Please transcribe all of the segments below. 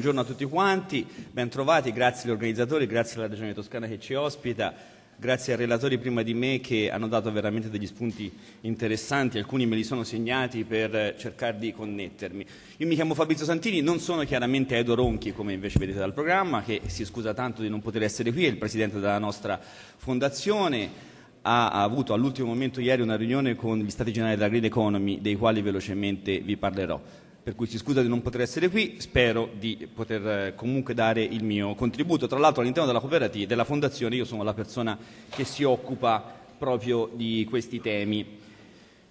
buongiorno a tutti quanti, bentrovati, grazie agli organizzatori, grazie alla Regione Toscana che ci ospita, grazie ai relatori prima di me che hanno dato veramente degli spunti interessanti, alcuni me li sono segnati per cercare di connettermi. Io mi chiamo Fabrizio Santini, non sono chiaramente Edo Ronchi come invece vedete dal programma, che si scusa tanto di non poter essere qui, è il presidente della nostra fondazione ha avuto all'ultimo momento ieri una riunione con gli stati generali della Green Economy, dei quali velocemente vi parlerò per cui si scusa di non poter essere qui, spero di poter eh, comunque dare il mio contributo. Tra l'altro all'interno della cooperativa, della fondazione, io sono la persona che si occupa proprio di questi temi.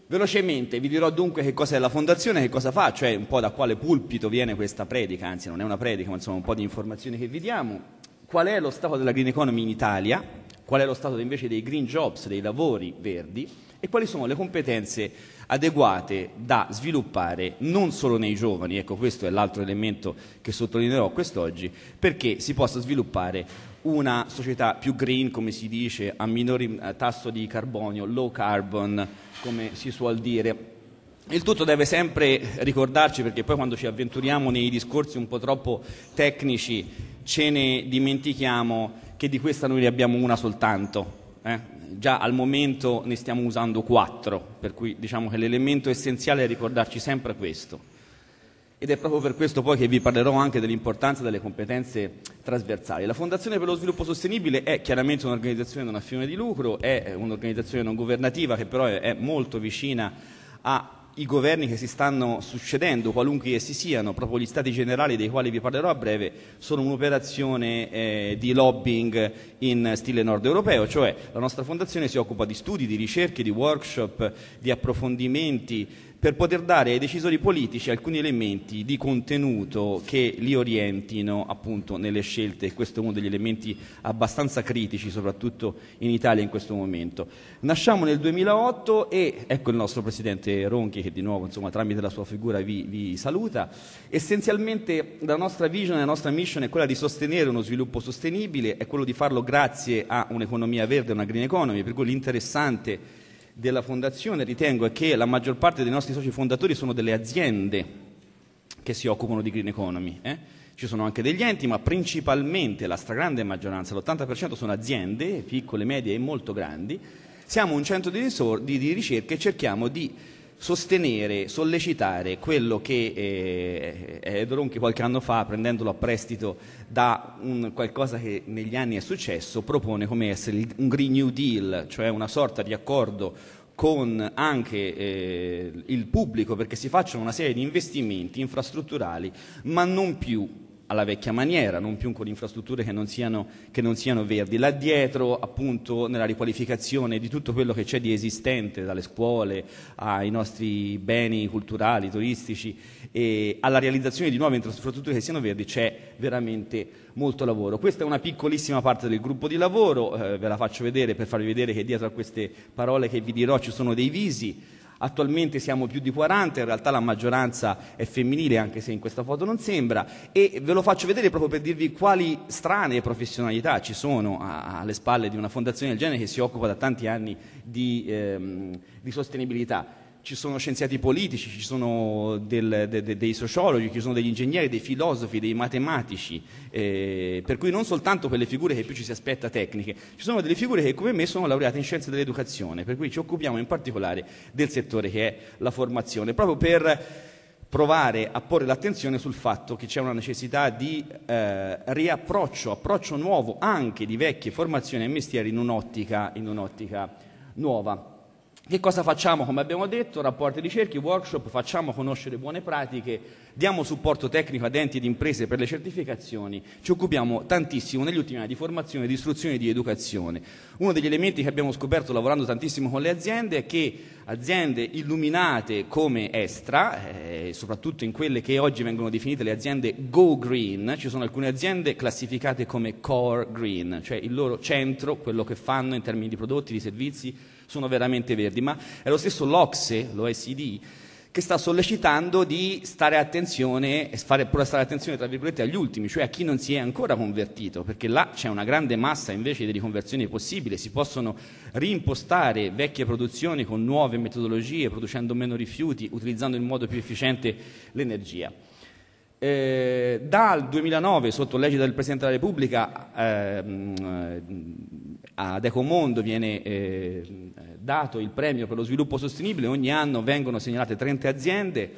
Velocemente vi dirò dunque che cos'è la fondazione, che cosa fa, cioè un po' da quale pulpito viene questa predica, anzi non è una predica, ma insomma un po' di informazioni che vi diamo. Qual è lo stato della green economy in Italia? Qual è lo stato invece dei green jobs, dei lavori verdi? e quali sono le competenze adeguate da sviluppare non solo nei giovani, ecco questo è l'altro elemento che sottolineerò quest'oggi, perché si possa sviluppare una società più green, come si dice, a minore eh, tasso di carbonio, low carbon, come si suol dire. Il tutto deve sempre ricordarci, perché poi quando ci avventuriamo nei discorsi un po' troppo tecnici ce ne dimentichiamo che di questa noi ne abbiamo una soltanto, eh? Già al momento ne stiamo usando quattro, per cui diciamo che l'elemento essenziale è ricordarci sempre questo. Ed è proprio per questo poi che vi parlerò anche dell'importanza delle competenze trasversali. La Fondazione per lo Sviluppo Sostenibile è chiaramente un'organizzazione non a fine di lucro, è un'organizzazione non governativa che però è molto vicina a i governi che si stanno succedendo, qualunque essi siano, proprio gli stati generali dei quali vi parlerò a breve, sono un'operazione eh, di lobbying in stile nord europeo, cioè la nostra fondazione si occupa di studi, di ricerche, di workshop, di approfondimenti, per poter dare ai decisori politici alcuni elementi di contenuto che li orientino appunto nelle scelte e questo è uno degli elementi abbastanza critici soprattutto in Italia in questo momento. Nasciamo nel 2008 e ecco il nostro presidente Ronchi che di nuovo insomma, tramite la sua figura vi, vi saluta. Essenzialmente la nostra vision e la nostra mission è quella di sostenere uno sviluppo sostenibile, è quello di farlo grazie a un'economia verde, una green economy, per cui l'interessante è della fondazione ritengo è che la maggior parte dei nostri soci fondatori sono delle aziende che si occupano di green economy. Eh? Ci sono anche degli enti, ma principalmente la stragrande maggioranza, l'80% sono aziende, piccole, medie e molto grandi. Siamo un centro di, risor- di, di ricerca e cerchiamo di sostenere, sollecitare quello che eh, Edron che qualche anno fa, prendendolo a prestito da un, qualcosa che negli anni è successo, propone come essere un Green New Deal, cioè una sorta di accordo con anche eh, il pubblico perché si facciano una serie di investimenti infrastrutturali, ma non più alla vecchia maniera, non più con infrastrutture che non siano, che non siano verdi. Là dietro, appunto, nella riqualificazione di tutto quello che c'è di esistente, dalle scuole ai nostri beni culturali, turistici, e alla realizzazione di nuove infrastrutture che siano verdi, c'è veramente molto lavoro. Questa è una piccolissima parte del gruppo di lavoro, eh, ve la faccio vedere per farvi vedere che dietro a queste parole che vi dirò ci sono dei visi. Attualmente siamo più di 40, in realtà la maggioranza è femminile, anche se in questa foto non sembra, e ve lo faccio vedere proprio per dirvi quali strane professionalità ci sono alle spalle di una fondazione del genere che si occupa da tanti anni di, ehm, di sostenibilità ci sono scienziati politici, ci sono del, de, de, dei sociologi, ci sono degli ingegneri, dei filosofi, dei matematici, eh, per cui non soltanto quelle figure che più ci si aspetta tecniche, ci sono delle figure che come me sono laureate in scienze dell'educazione, per cui ci occupiamo in particolare del settore che è la formazione, proprio per provare a porre l'attenzione sul fatto che c'è una necessità di eh, riapproccio, approccio nuovo anche di vecchie formazioni e mestieri in un'ottica, in un'ottica nuova. Che cosa facciamo? Come abbiamo detto, rapporti e ricerche, workshop, facciamo conoscere buone pratiche diamo supporto tecnico ad enti ed imprese per le certificazioni, ci occupiamo tantissimo negli ultimi anni di formazione, di istruzione e di educazione. Uno degli elementi che abbiamo scoperto lavorando tantissimo con le aziende è che aziende illuminate come Estra, eh, soprattutto in quelle che oggi vengono definite le aziende Go Green, ci sono alcune aziende classificate come Core Green, cioè il loro centro, quello che fanno in termini di prodotti, di servizi, sono veramente verdi, ma è lo stesso l'Ocse, l'OSD, che sta sollecitando di stare attenzione, fare, stare attenzione tra virgolette agli ultimi, cioè a chi non si è ancora convertito, perché là c'è una grande massa invece di riconversioni possibili, si possono rimpostare vecchie produzioni con nuove metodologie, producendo meno rifiuti, utilizzando in modo più efficiente l'energia. Eh, dal 2009, sotto l'egida del Presidente della Repubblica, ehm, eh, ad Ecomondo viene eh, dato il premio per lo sviluppo sostenibile, ogni anno vengono segnalate 30 aziende,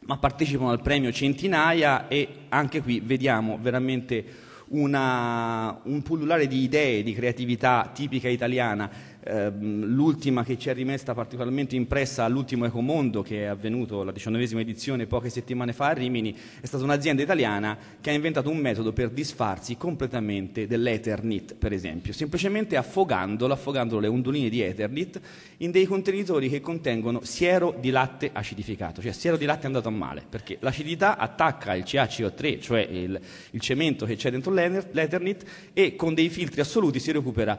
ma partecipano al premio centinaia e anche qui vediamo veramente una, un pullulare di idee, di creatività tipica italiana Ehm, l'ultima che ci è rimasta particolarmente impressa all'ultimo Ecomondo che è avvenuto, la diciannovesima edizione, poche settimane fa a Rimini, è stata un'azienda italiana che ha inventato un metodo per disfarsi completamente dell'Ethernit, per esempio, semplicemente affogandolo, affogando le ondoline di Eternit in dei contenitori che contengono siero di latte acidificato, cioè siero di latte è andato a male, perché l'acidità attacca il CaCO3, cioè il, il cemento che c'è dentro l'Eternit, e con dei filtri assoluti si recupera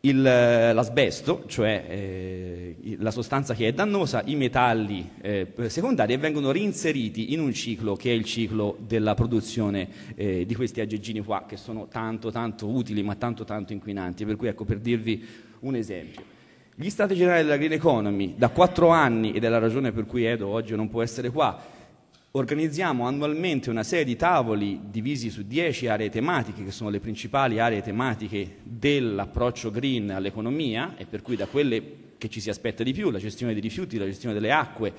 il, l'asbesto, cioè eh, la sostanza che è dannosa, i metalli eh, secondari e vengono reinseriti in un ciclo che è il ciclo della produzione eh, di questi aggeggini qua che sono tanto tanto utili ma tanto tanto inquinanti, per cui ecco per dirvi un esempio. Gli stati generali della Green Economy da quattro anni, ed è la ragione per cui Edo oggi non può essere qua, Organizziamo annualmente una serie di tavoli divisi su dieci aree tematiche, che sono le principali aree tematiche dell'approccio green all'economia e per cui da quelle che ci si aspetta di più, la gestione dei rifiuti, la gestione delle acque,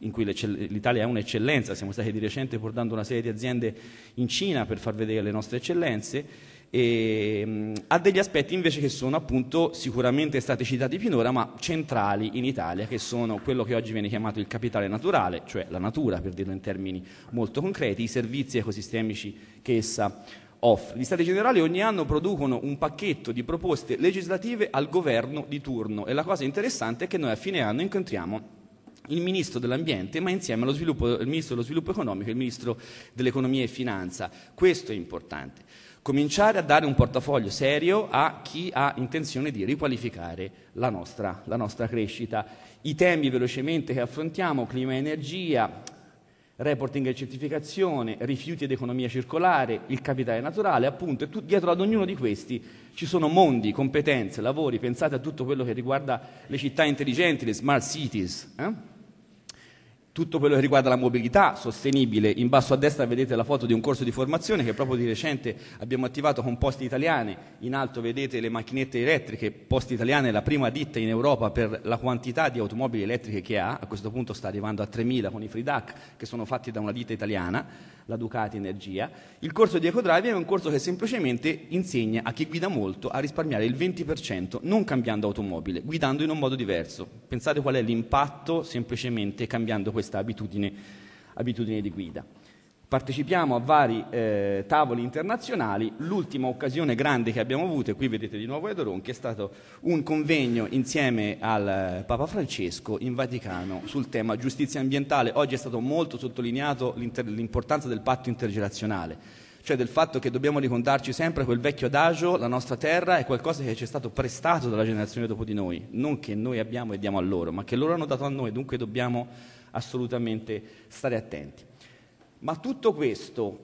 in cui l'Italia è un'eccellenza, siamo stati di recente portando una serie di aziende in Cina per far vedere le nostre eccellenze, e, ehm, ha degli aspetti invece che sono appunto sicuramente stati citati finora, ma centrali in Italia, che sono quello che oggi viene chiamato il capitale naturale, cioè la natura, per dirlo in termini molto concreti, i servizi ecosistemici che essa offre. Gli Stati Generali ogni anno producono un pacchetto di proposte legislative al governo di turno e la cosa interessante è che noi a fine anno incontriamo il ministro dell'ambiente, ma insieme allo sviluppo, il ministro dello sviluppo economico e il ministro dell'economia e finanza. Questo è importante cominciare a dare un portafoglio serio a chi ha intenzione di riqualificare la nostra, la nostra crescita. I temi velocemente che affrontiamo, clima e energia, reporting e certificazione, rifiuti ed economia circolare, il capitale naturale, appunto, e tu, dietro ad ognuno di questi ci sono mondi, competenze, lavori, pensate a tutto quello che riguarda le città intelligenti, le smart cities. Eh? tutto quello che riguarda la mobilità sostenibile. In basso a destra vedete la foto di un corso di formazione che proprio di recente abbiamo attivato con Poste Italiane, in alto vedete le macchinette elettriche, Poste Italiane è la prima ditta in Europa per la quantità di automobili elettriche che ha, a questo punto sta arrivando a 3.000 con i FreeDAC che sono fatti da una ditta italiana la Ducati Energia. Il corso di EcoDrive è un corso che semplicemente insegna a chi guida molto a risparmiare il 20% non cambiando automobile, guidando in un modo diverso. Pensate qual è l'impatto semplicemente cambiando questa abitudine, abitudine di guida partecipiamo a vari eh, tavoli internazionali, l'ultima occasione grande che abbiamo avuto, e qui vedete di nuovo Edoron, che è stato un convegno insieme al eh, Papa Francesco in Vaticano sul tema giustizia ambientale. Oggi è stato molto sottolineato l'importanza del patto intergerazionale, cioè del fatto che dobbiamo ricordarci sempre quel vecchio adagio, la nostra terra è qualcosa che ci è stato prestato dalla generazione dopo di noi, non che noi abbiamo e diamo a loro, ma che loro hanno dato a noi, dunque dobbiamo assolutamente stare attenti. Ma tutto questo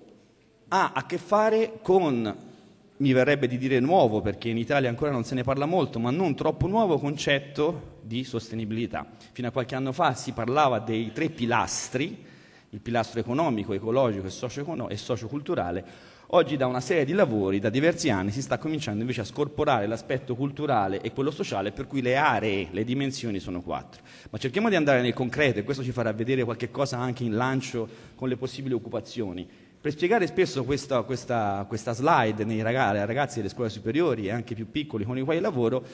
ha a che fare con, mi verrebbe di dire nuovo, perché in Italia ancora non se ne parla molto, ma non troppo nuovo concetto di sostenibilità. Fino a qualche anno fa si parlava dei tre pilastri, il pilastro economico, ecologico e, socio- e socioculturale, Oggi da una serie di lavori, da diversi anni, si sta cominciando invece a scorporare l'aspetto culturale e quello sociale, per cui le aree, le dimensioni sono quattro. Ma cerchiamo di andare nel concreto e questo ci farà vedere qualche cosa anche in lancio con le possibili occupazioni. Per spiegare spesso questa, questa, questa slide nei ragazzi, ai ragazzi delle scuole superiori e anche più piccoli con i quali lavoro,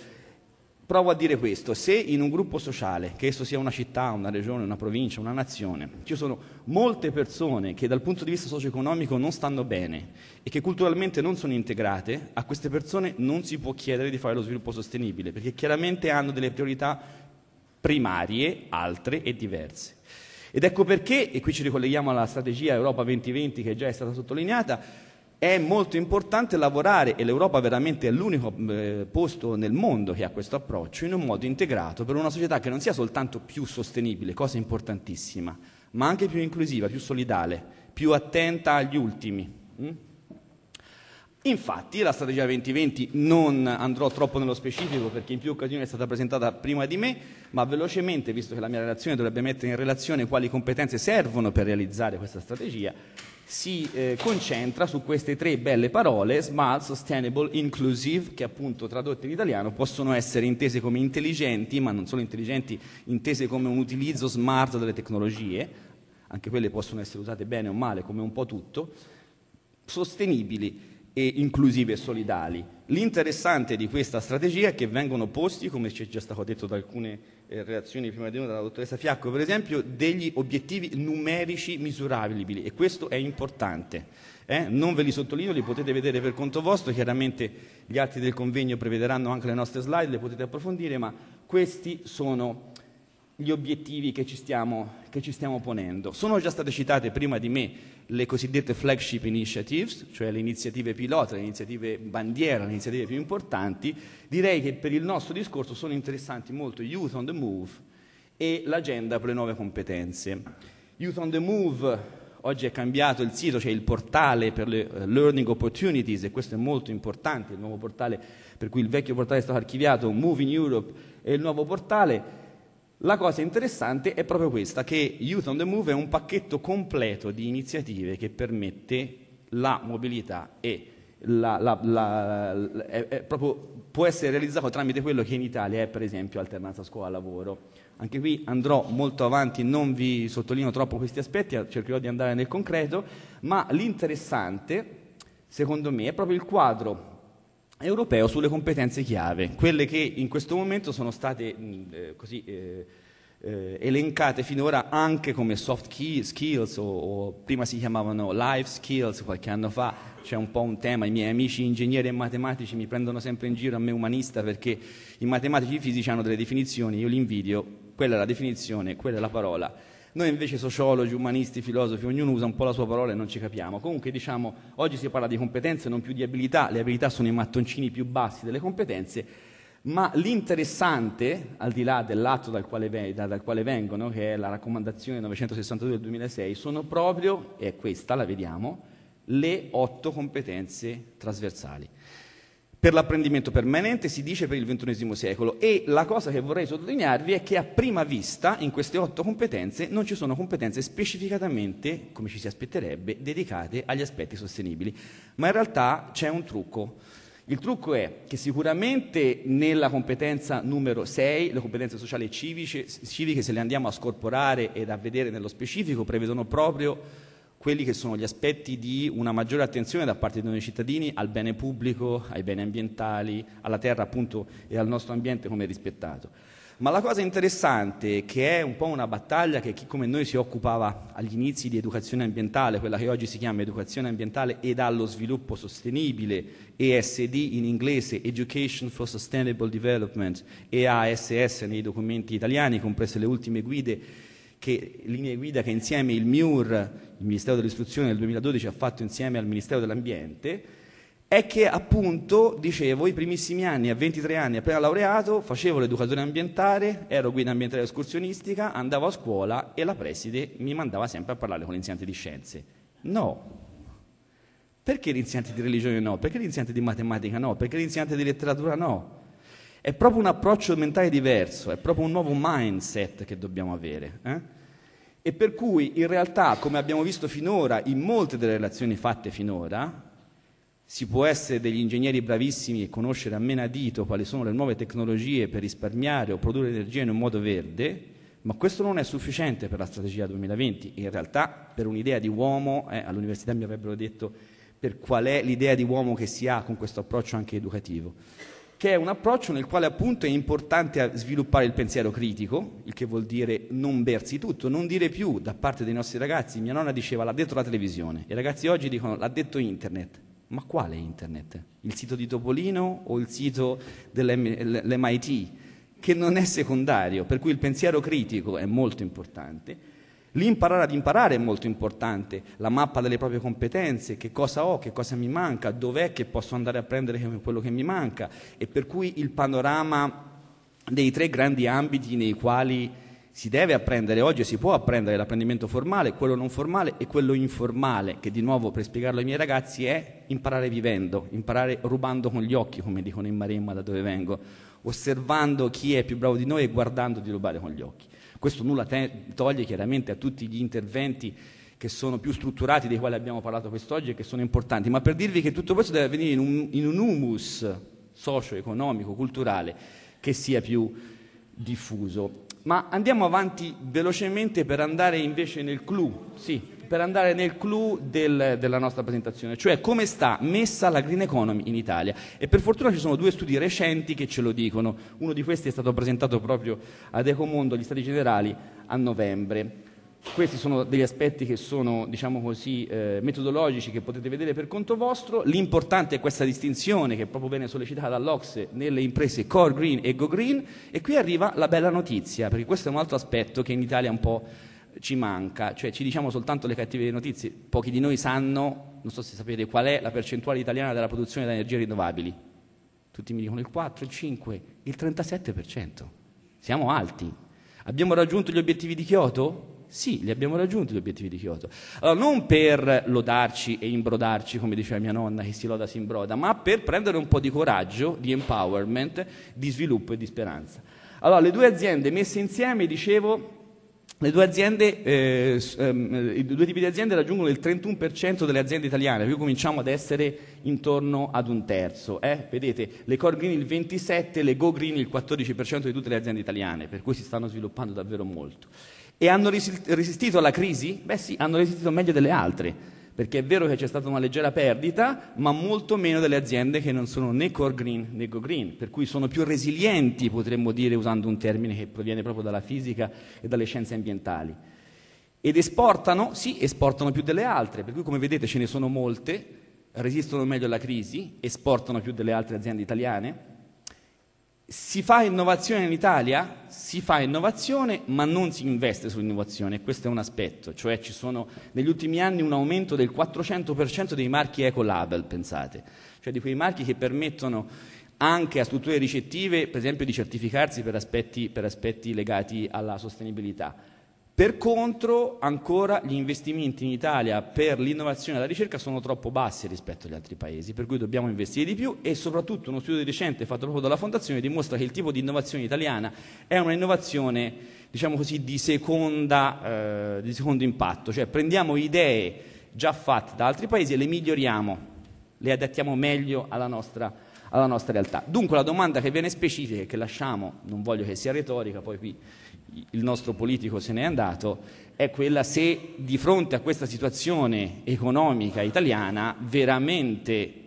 Provo a dire questo, se in un gruppo sociale, che esso sia una città, una regione, una provincia, una nazione, ci sono molte persone che dal punto di vista socio-economico non stanno bene e che culturalmente non sono integrate, a queste persone non si può chiedere di fare lo sviluppo sostenibile, perché chiaramente hanno delle priorità primarie, altre e diverse. Ed ecco perché, e qui ci ricolleghiamo alla strategia Europa 2020 che già è stata sottolineata, è molto importante lavorare, e l'Europa veramente è l'unico eh, posto nel mondo che ha questo approccio, in un modo integrato per una società che non sia soltanto più sostenibile, cosa importantissima, ma anche più inclusiva, più solidale, più attenta agli ultimi. Mm? Infatti la strategia 2020 non andrò troppo nello specifico perché in più occasioni è stata presentata prima di me, ma velocemente, visto che la mia relazione dovrebbe mettere in relazione quali competenze servono per realizzare questa strategia, si eh, concentra su queste tre belle parole, smart, sustainable, inclusive, che appunto tradotte in italiano possono essere intese come intelligenti, ma non solo intelligenti, intese come un utilizzo smart delle tecnologie, anche quelle possono essere usate bene o male, come un po' tutto, sostenibili e inclusive e solidali. L'interessante di questa strategia è che vengono posti, come ci è già stato detto da alcune eh, reazioni prima di noi dalla dottoressa Fiacco, per esempio, degli obiettivi numerici misurabili e questo è importante. Eh? Non ve li sottolineo, li potete vedere per conto vostro, chiaramente gli atti del convegno prevederanno anche le nostre slide, le potete approfondire, ma questi sono gli obiettivi che ci, stiamo, che ci, stiamo, ponendo. Sono già state citate prima di me le cosiddette flagship initiatives, cioè le iniziative pilota, le iniziative bandiera, le iniziative più importanti. Direi che per il nostro discorso sono interessanti molto Youth on the Move e l'agenda per le nuove competenze. Youth on the Move oggi è cambiato il sito, cioè il portale per le eh, learning opportunities e questo è molto importante, il nuovo portale per cui il vecchio portale è stato archiviato, Move in Europe è il nuovo portale la cosa interessante è proprio questa, che Youth on the Move è un pacchetto completo di iniziative che permette la mobilità e la, la, la, è, è proprio, può essere realizzato tramite quello che in Italia è per esempio alternanza scuola-lavoro. Anche qui andrò molto avanti, non vi sottolineo troppo questi aspetti, eh, cercherò di andare nel concreto, ma l'interessante secondo me è proprio il quadro europeo sulle competenze chiave, quelle che in questo momento sono state mh, mm, eh, così, eh, eh, elencate finora anche come soft key, skills o, o, prima si chiamavano life skills qualche anno fa c'è un po' un tema, i miei amici ingegneri e matematici mi prendono sempre in giro a me umanista perché i matematici e i fisici hanno delle definizioni, io li invidio, quella è la definizione, quella è la parola noi invece sociologi, umanisti, filosofi, ognuno usa un po' la sua parola e non ci capiamo. Comunque diciamo, oggi si parla di competenze, non più di abilità, le abilità sono i mattoncini più bassi delle competenze, ma l'interessante, al di là dell'atto dal quale, dal quale vengono, che è la raccomandazione 962 del 2006, sono proprio, e questa la vediamo, le otto competenze trasversali per l'apprendimento permanente si dice per il XXI secolo e la cosa che vorrei sottolinearvi è che a prima vista in queste otto competenze non ci sono competenze specificatamente, come ci si aspetterebbe, dedicate agli aspetti sostenibili, ma in realtà c'è un trucco. Il trucco è che sicuramente nella competenza numero 6, le competenze sociali e civiche, civiche se le andiamo a scorporare ed a vedere nello specifico, prevedono proprio quelli che sono gli aspetti di una maggiore attenzione da parte di noi cittadini al bene pubblico, ai beni ambientali, alla terra appunto e al nostro ambiente come rispettato. Ma la cosa interessante, che è un po' una battaglia che chi come noi si occupava agli inizi di educazione ambientale, quella che oggi si chiama educazione ambientale ed allo sviluppo sostenibile, ESD in inglese, Education for Sustainable Development, EASS nei documenti italiani, comprese le ultime guide che linee guida che insieme il MIUR, il Ministero dell'Istruzione nel 2012 ha fatto insieme al Ministero dell'Ambiente, è che appunto, dicevo, i primissimi anni, a 23 anni appena laureato, facevo l'educatore ambientale, ero guida ambientale escursionistica, andavo a scuola e la preside mi mandava sempre a parlare con l'insegnante di scienze. No. Perché l'insegnante di religione no? Perché l'insegnante di matematica no? Perché l'insegnante di letteratura no? È proprio un approccio mentale diverso, è proprio un nuovo mindset che dobbiamo avere. Eh? E per cui in realtà, come abbiamo visto finora, in molte delle relazioni fatte finora, si può essere degli ingegneri bravissimi e conoscere a menadito quali sono le nuove tecnologie per risparmiare o produrre energia in un modo verde, ma questo non è sufficiente per la strategia 2020. In realtà, per un'idea di uomo, eh, all'università mi avrebbero detto per qual è l'idea di uomo che si ha con questo approccio anche educativo che è un approccio nel quale appunto è importante sviluppare il pensiero critico, il che vuol dire non bersi tutto, non dire più da parte dei nostri ragazzi, mia nonna diceva l'ha detto la televisione, i ragazzi oggi dicono l'ha detto internet, ma quale internet? Il sito di Topolino o il sito dell'MIT, che non è secondario, per cui il pensiero critico è molto importante L'imparare ad imparare è molto importante, la mappa delle proprie competenze, che cosa ho, che cosa mi manca, dov'è che posso andare a prendere quello che mi manca e per cui il panorama dei tre grandi ambiti nei quali si deve apprendere oggi, e si può apprendere l'apprendimento formale, quello non formale e quello informale, che di nuovo per spiegarlo ai miei ragazzi è imparare vivendo, imparare rubando con gli occhi, come dicono in Maremma da dove vengo, osservando chi è più bravo di noi e guardando di rubare con gli occhi. Questo nulla te- toglie chiaramente a tutti gli interventi che sono più strutturati dei quali abbiamo parlato quest'oggi e che sono importanti, ma per dirvi che tutto questo deve avvenire in un, in un humus socio-economico, culturale che sia più diffuso. Ma andiamo avanti velocemente per andare invece nel clou. Sì per andare nel clou del, della nostra presentazione, cioè come sta messa la green economy in Italia. E per fortuna ci sono due studi recenti che ce lo dicono. Uno di questi è stato presentato proprio ad Ecomondo, agli Stati Generali, a novembre. Questi sono degli aspetti che sono, diciamo così, eh, metodologici che potete vedere per conto vostro. L'importante è questa distinzione che proprio viene sollecitata dall'Ocse nelle imprese Core Green e Go Green. E qui arriva la bella notizia, perché questo è un altro aspetto che in Italia è un po' ci manca, cioè ci diciamo soltanto le cattive notizie, pochi di noi sanno, non so se sapete qual è la percentuale italiana della produzione di energie rinnovabili, tutti mi dicono il 4, il 5, il 37%, siamo alti. Abbiamo raggiunto gli obiettivi di Kyoto? Sì, li abbiamo raggiunti gli obiettivi di Kyoto. Allora, non per lodarci e imbrodarci, come diceva mia nonna, che si loda si imbroda, ma per prendere un po' di coraggio, di empowerment, di sviluppo e di speranza. Allora, le due aziende messe insieme, dicevo, Aziende, eh, ehm, I due tipi di aziende raggiungono il 31% delle aziende italiane, qui cominciamo ad essere intorno ad un terzo. Eh? Vedete, le Core Green il 27%, le Go Green il 14% di tutte le aziende italiane, per cui si stanno sviluppando davvero molto. E hanno resistito alla crisi? Beh sì, hanno resistito meglio delle altre perché è vero che c'è stata una leggera perdita, ma molto meno delle aziende che non sono né core green né go green, per cui sono più resilienti, potremmo dire, usando un termine che proviene proprio dalla fisica e dalle scienze ambientali. Ed esportano, sì, esportano più delle altre, per cui come vedete ce ne sono molte, resistono meglio alla crisi, esportano più delle altre aziende italiane, si fa innovazione in Italia? Si fa innovazione, ma non si investe sull'innovazione, questo è un aspetto, cioè ci sono negli ultimi anni un aumento del 400% dei marchi ecolabel, pensate, cioè di quei marchi che permettono anche a strutture ricettive, per esempio, di certificarsi per aspetti, per aspetti legati alla sostenibilità. Per contro, ancora gli investimenti in Italia per l'innovazione e la ricerca sono troppo bassi rispetto agli altri paesi, per cui dobbiamo investire di più e soprattutto uno studio di recente fatto proprio dalla Fondazione dimostra che il tipo di innovazione italiana è un'innovazione, diciamo così, di, seconda, eh, di secondo impatto, cioè prendiamo idee già fatte da altri paesi e le miglioriamo, le adattiamo meglio alla nostra alla nostra realtà. Dunque la domanda che viene specifica e che lasciamo, non voglio che sia retorica, poi qui il nostro politico se n'è andato, è quella se di fronte a questa situazione economica italiana veramente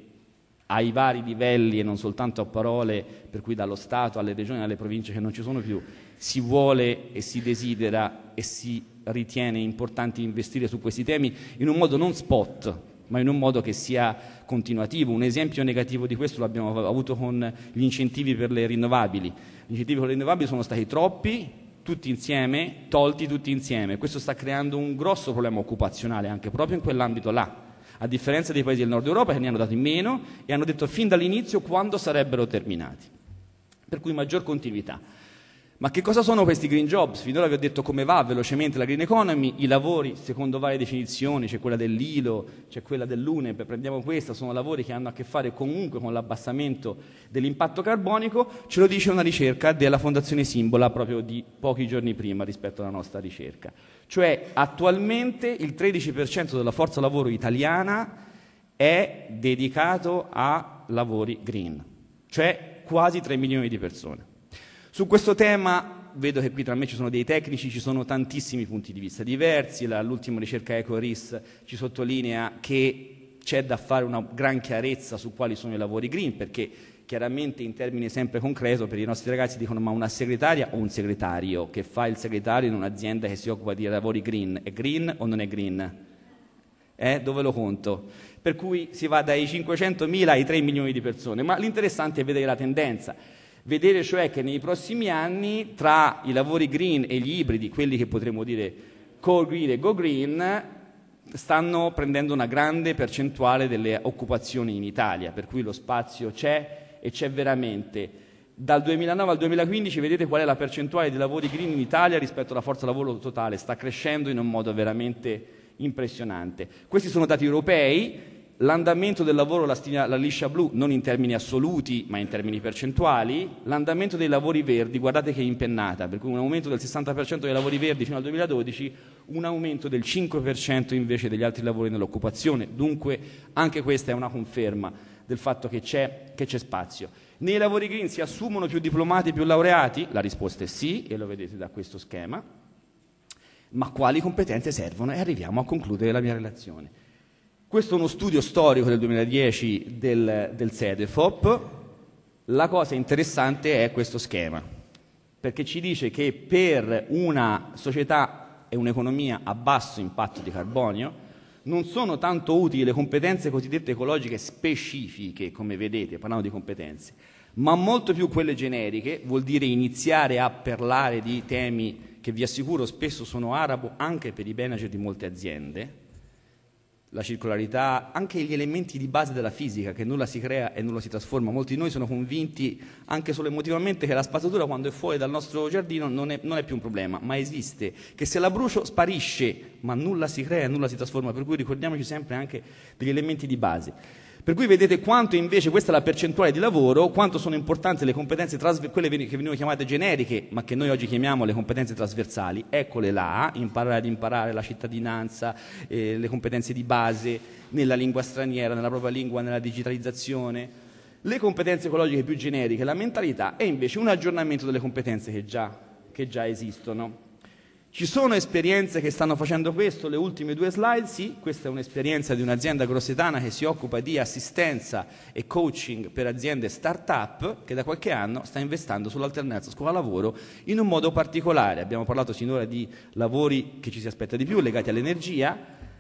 ai vari livelli e non soltanto a parole, per cui dallo Stato alle regioni, alle province che non ci sono più, si vuole e si desidera e si ritiene importante investire su questi temi in un modo non spot, ma in un modo che sia continuativo. Un esempio negativo di questo l'abbiamo avuto con gli incentivi per le rinnovabili. Gli incentivi per le rinnovabili sono stati troppi, tutti insieme, tolti tutti insieme. Questo sta creando un grosso problema occupazionale anche proprio in quell'ambito là a differenza dei paesi del nord Europa che ne hanno dato in meno e hanno detto fin dall'inizio quando sarebbero terminati. Per cui maggior continuità. Ma che cosa sono questi green jobs? Finora vi ho detto come va velocemente la green economy, i lavori secondo varie definizioni, c'è quella dell'ILO, c'è quella dell'UNEP, prendiamo questa, sono lavori che hanno a che fare comunque con l'abbassamento dell'impatto carbonico, ce lo dice una ricerca della Fondazione Simbola proprio di pochi giorni prima rispetto alla nostra ricerca. Cioè attualmente il 13% della forza lavoro italiana è dedicato a lavori green, cioè quasi 3 milioni di persone. Su questo tema vedo che qui tra me ci sono dei tecnici, ci sono tantissimi punti di vista diversi, l'ultima ricerca EcoRIS ci sottolinea che c'è da fare una gran chiarezza su quali sono i lavori green, perché chiaramente in termini sempre concreto per i nostri ragazzi dicono ma una segretaria o un segretario che fa il segretario in un'azienda che si occupa di lavori green è green o non è green? Eh, dove lo conto? Per cui si va dai 500.000 ai 3 milioni di persone, ma l'interessante è vedere la tendenza. Vedere cioè che nei prossimi anni tra i lavori green e gli ibridi, quelli che potremmo dire core green e go green, stanno prendendo una grande percentuale delle occupazioni in Italia, per cui lo spazio c'è e c'è veramente. Dal 2009 al 2015 vedete qual è la percentuale di lavori green in Italia rispetto alla forza lavoro totale, sta crescendo in un modo veramente impressionante. Questi sono dati europei l'andamento del lavoro, la, stina, la, liscia blu, non in termini assoluti ma in termini percentuali, l'andamento dei lavori verdi, guardate che impennata, per cui un aumento del 60% dei lavori verdi fino al 2012, un aumento del 5% invece degli altri lavori nell'occupazione, dunque anche questa è una conferma del fatto che c'è, che c'è spazio. Nei lavori green si assumono più diplomati, e più laureati? La risposta è sì, e lo vedete da questo schema. Ma quali competenze servono? E arriviamo a concludere la mia relazione. Questo è uno studio storico del 2010 del, del SEDEFOP. La cosa interessante è questo schema, perché ci dice che per una società e un'economia a basso impatto di carbonio non sono tanto utili le competenze cosiddette ecologiche specifiche, come vedete, parlando di competenze, ma molto più quelle generiche, vuol dire iniziare a parlare di temi che vi assicuro spesso sono arabo anche per i manager di molte aziende, la circolarità, anche gli elementi di base della fisica, che nulla si crea e nulla si trasforma. Molti di noi sono convinti, anche solo emotivamente, che la spazzatura quando è fuori dal nostro giardino non è, non è più un problema, ma esiste, che se la brucio sparisce, ma nulla si crea e nulla si trasforma, per cui ricordiamoci sempre anche degli elementi di base. Per cui vedete quanto invece, questa è la percentuale di lavoro, quanto sono importanti le competenze, trasver- quelle che venivano chiamate generiche, ma che noi oggi chiamiamo le competenze trasversali, eccole là, imparare ad imparare la cittadinanza, eh, le competenze di base nella lingua straniera, nella propria lingua, nella digitalizzazione. Le competenze ecologiche più generiche, la mentalità, è invece un aggiornamento delle competenze che già, che già esistono. Ci sono esperienze che stanno facendo questo, le ultime due slide, sì, questa è un'esperienza di un'azienda grossetana che si occupa di assistenza e coaching per aziende start-up che da qualche anno sta investendo sull'alternanza scuola-lavoro in un modo particolare. Abbiamo parlato sinora di lavori che ci si aspetta di più legati all'energia,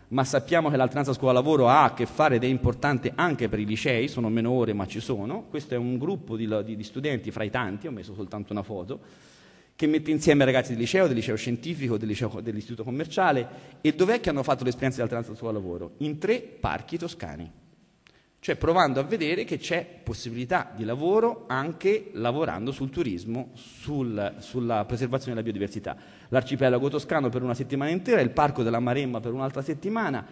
ma sappiamo che l'alternanza scuola-lavoro ha a che fare ed è importante anche per i licei, sono meno ore ma ci sono. Questo è un gruppo di, di, di studenti fra i tanti, ho messo soltanto una foto che mette insieme ragazzi del liceo, del liceo scientifico, del liceo, dell'istituto commerciale e dov'è che hanno fatto l'esperienza di alternanza al lavoro? In tre parchi toscani, cioè provando a vedere che c'è possibilità di lavoro anche lavorando sul turismo, sul, sulla preservazione della biodiversità. L'arcipelago toscano per una settimana intera, il parco della Maremma per un'altra settimana,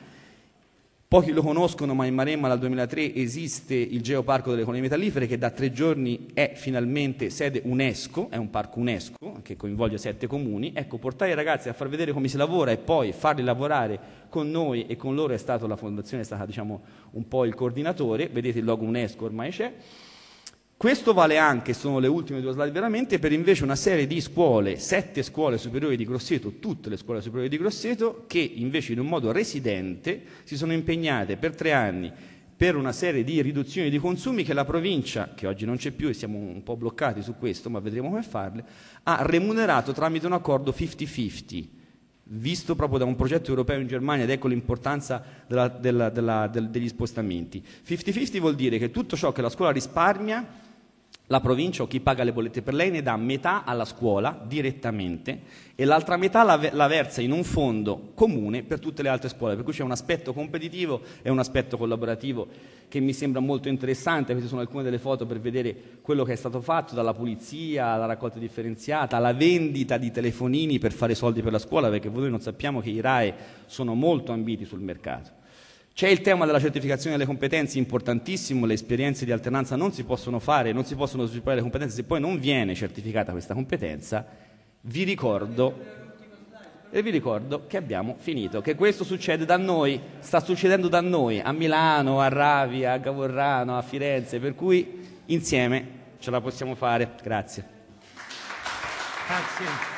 Pochi lo conoscono, ma in Maremma dal 2003 esiste il Geoparco delle Colonie Metallifere che da tre giorni è finalmente sede UNESCO, è un parco UNESCO che coinvolge sette comuni. Ecco, portare i ragazzi a far vedere come si lavora e poi farli lavorare con noi e con loro è stata la fondazione, è stata diciamo, un po' il coordinatore, vedete il logo UNESCO ormai c'è. Questo vale anche, sono le ultime due slide veramente, per invece una serie di scuole, sette scuole superiori di Grosseto, tutte le scuole superiori di Grosseto, che invece in un modo residente si sono impegnate per tre anni per una serie di riduzioni di consumi che la provincia, che oggi non c'è più e siamo un po' bloccati su questo, ma vedremo come farle, ha remunerato tramite un accordo 50-50 visto proprio da un progetto europeo in Germania ed ecco l'importanza della, della, della, del, degli spostamenti. 50-50 vuol dire che tutto ciò che la scuola risparmia la provincia o chi paga le bollette per lei ne dà metà alla scuola direttamente e l'altra metà la, la versa in un fondo comune per tutte le altre scuole, per cui c'è un aspetto competitivo e un aspetto collaborativo che mi sembra molto interessante, queste sono alcune delle foto per vedere quello che è stato fatto dalla pulizia alla raccolta differenziata, alla vendita di telefonini per fare soldi per la scuola, perché voi non sappiamo che i RAE sono molto ambiti sul mercato. C'è il tema della certificazione delle competenze, importantissimo, le esperienze di alternanza non si possono fare, non si possono sviluppare le competenze se poi non viene certificata questa competenza. Vi ricordo, vi ricordo che abbiamo finito, che questo succede da noi, sta succedendo da noi, a Milano, a Ravia, a Gavorrano, a Firenze, per cui insieme ce la possiamo fare. Grazie. Grazie.